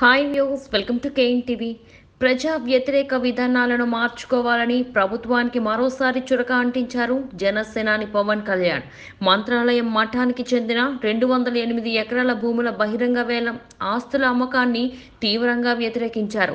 Hi viewers, welcome to KNTV. ప్రజా వ్యతిరేక విధానాలను మార్చుకోవాలని ప్రభుత్వానికి మరోసారి చురక అంటించారు జనసేనాని పవన్ కళ్యాణ్ మంత్రాలయం మఠానికి చెందిన రెండు వందల ఎనిమిది ఎకరాల భూముల బహిరంగ వేలం ఆస్తుల అమ్మకాన్ని తీవ్రంగా వ్యతిరేకించారు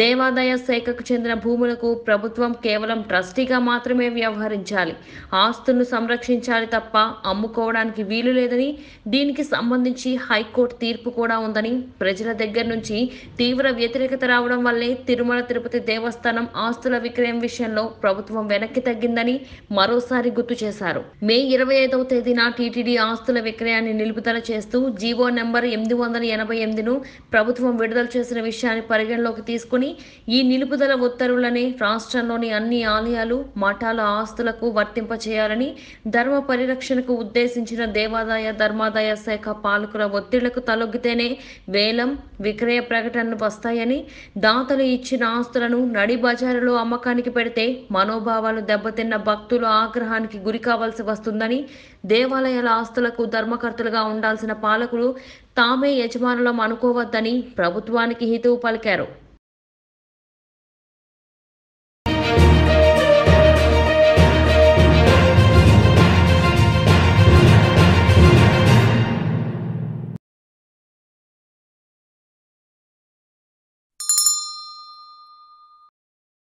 దేవాదాయ శాఖకు చెందిన భూములకు ప్రభుత్వం కేవలం ట్రస్టీగా మాత్రమే వ్యవహరించాలి ఆస్తులను సంరక్షించాలి తప్ప అమ్ముకోవడానికి వీలు లేదని దీనికి సంబంధించి హైకోర్టు తీర్పు కూడా ఉందని ప్రజల దగ్గర నుంచి తీవ్ర వ్యతిరేకత రావడం వల్లే తిరుమల తిరుపతి దేవస్థానం ఆస్తుల విక్రయం విషయంలో ప్రభుత్వం వెనక్కి తగ్గిందని మరోసారి గుర్తు చేశారు మే ఇరవై ఐదవ తేదీన టీటీడీ ఆస్తుల విక్రయాన్ని నిలుపుదల చేస్తూ జీవో నెంబర్ ఎనిమిది వందల ఎనభై ఎనిమిదిను ప్రభుత్వం విడుదల చేసిన విషయాన్ని పరిగణలోకి తీసుకుని ఈ నిలుపుదల ఉత్తర్వులనే రాష్ట్రంలోని అన్ని ఆలయాలు మఠాల ఆస్తులకు వర్తింపచేయాలని ధర్మ పరిరక్షణకు ఉద్దేశించిన దేవాదాయ ధర్మాదాయ శాఖ పాలకుల ఒత్తిళ్లకు తలొగ్గితేనే వేలం విక్రయ ప్రకటనలు వస్తాయని దాతలు ఇచ్చిన ఆస్తులను నడి బజారులో అమ్మకానికి పెడితే మనోభావాలు దెబ్బతిన్న భక్తులు ఆగ్రహానికి గురి కావాల్సి వస్తుందని దేవాలయాల ఆస్తులకు ధర్మకర్తలుగా ఉండాల్సిన పాలకులు తామే యజమానులం అనుకోవద్దని ప్రభుత్వానికి హితవు పలికారు